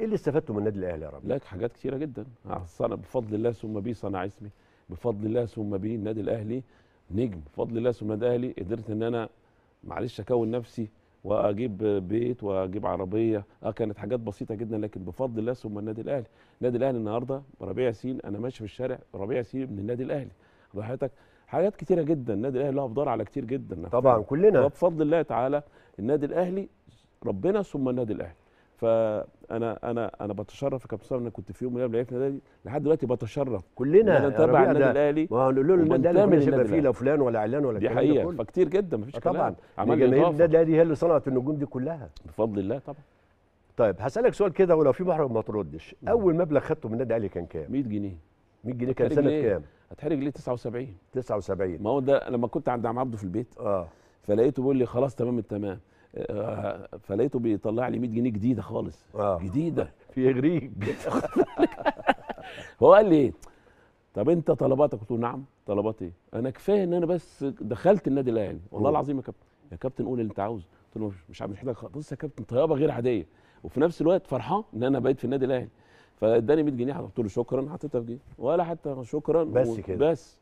ايه اللي استفدته من النادي الاهلي يا رب؟ لك حاجات كتيره جدا آه. صنع بفضل الله ثم بي صنع اسمي بفضل الله ثم بي النادي الاهلي نجم بفضل الله ثم النادي الاهلي قدرت ان انا معلش اكون نفسي واجيب بيت واجيب عربيه اه كانت حاجات بسيطه جدا لكن بفضل الله ثم النادي الاهلي النادي الاهلي النهارده ربيع ياسين انا ماشي في الشارع ربيع ياسين ابن النادي الاهلي حضرتك حاجات كتيره جدا النادي الاهلي له افضال على كتير جدا طبعا كلنا وبفضل الله تعالى النادي الاهلي ربنا ثم النادي الاهلي فانا انا انا بتشرف يا كابتن ان كنت في يوم من الايام لعبنا دي لحد دلوقتي بتشرف كلنا انا تابع النادي الاهلي ونقول له النادي الاهلي مش هيبقى فيه لا فلان ولا علان ولا دي حقيقه فكتير جدا مفيش آه، طبعا جماهير النادي الاهلي هي اللي صنعت النجوم دي كلها بفضل الله طبعا طيب هسالك سؤال كده ولو في محرج ما تردش نعم. اول مبلغ خدته من النادي الاهلي كان كام 100 جنيه 100 جنيه كان سنه كام هتحرج ليه 79 79 ما هو ده لما كنت عند عم عبده في البيت اه فلقيته بيقول لي خلاص تمام التمام آه، فلقيته بيطلع لي 100 جنيه جديده خالص آه. جديده في غريب هو قال لي ايه طب انت طلباتك قلت له نعم طلبات ايه انا كفايه ان انا بس دخلت النادي الاهلي والله العظيم يا كابتن يا كابتن قول اللي انت عاوزه قلت له مش عامل حاجه بص يا كابتن طيابه غير عاديه وفي نفس الوقت فرحان ان انا بقيت في النادي الاهلي فاداني 100 جنيه قلت له شكرا حطيتها إيه؟ في جيبي ولا حتى شكرا بس كده بس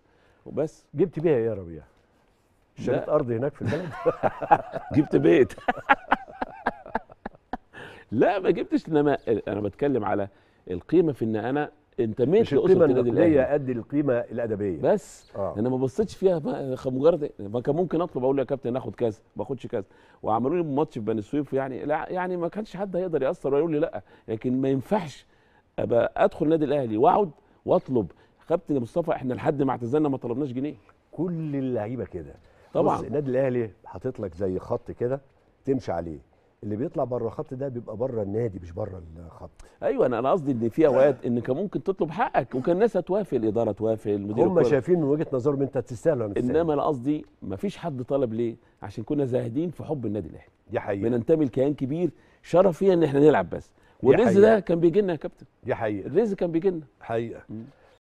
وبس جبت بيها ايه يا ربيع شريت ارض هناك في البلد جبت بيت لا ما جبتش انما انا بتكلم على القيمه في ان انا انتميت لاسره النادي الاهلي قد القيمه الادبيه بس آه. انا ما بصيتش فيها مجرد ما كان ممكن اطلب اقول له يا كابتن ناخد كذا ما اخدش كذا وعملوا لي ماتش في بني سويف يعني لا يعني ما كانش حد هيقدر ياثر ويقول لي لا لكن ما ينفعش ابقى ادخل النادي الاهلي واقعد واطلب كابتن مصطفى احنا لحد ما اعتزلنا ما طلبناش جنيه كل اللعيبه كده طبعا النادي الاهلي حاطط لك زي خط كده تمشي عليه اللي بيطلع بره الخط ده بيبقى بره النادي مش بره الخط ايوه انا انا قصدي ان في اوقات ان كان ممكن تطلب حقك وكان الناس هتوافق الاداره توافق المدير هم شايفين من وجهه نظرهم انت تستاهل ولا انما انا قصدي ما فيش حد طلب ليه عشان كنا زاهدين في حب النادي الاهلي دي حقيقه بننتمي لكيان كبير شرف فيها ان احنا نلعب بس والرزق ده كان بيجي لنا يا كابتن دي حقيقه الرزق كان بيجي لنا حقيقه م.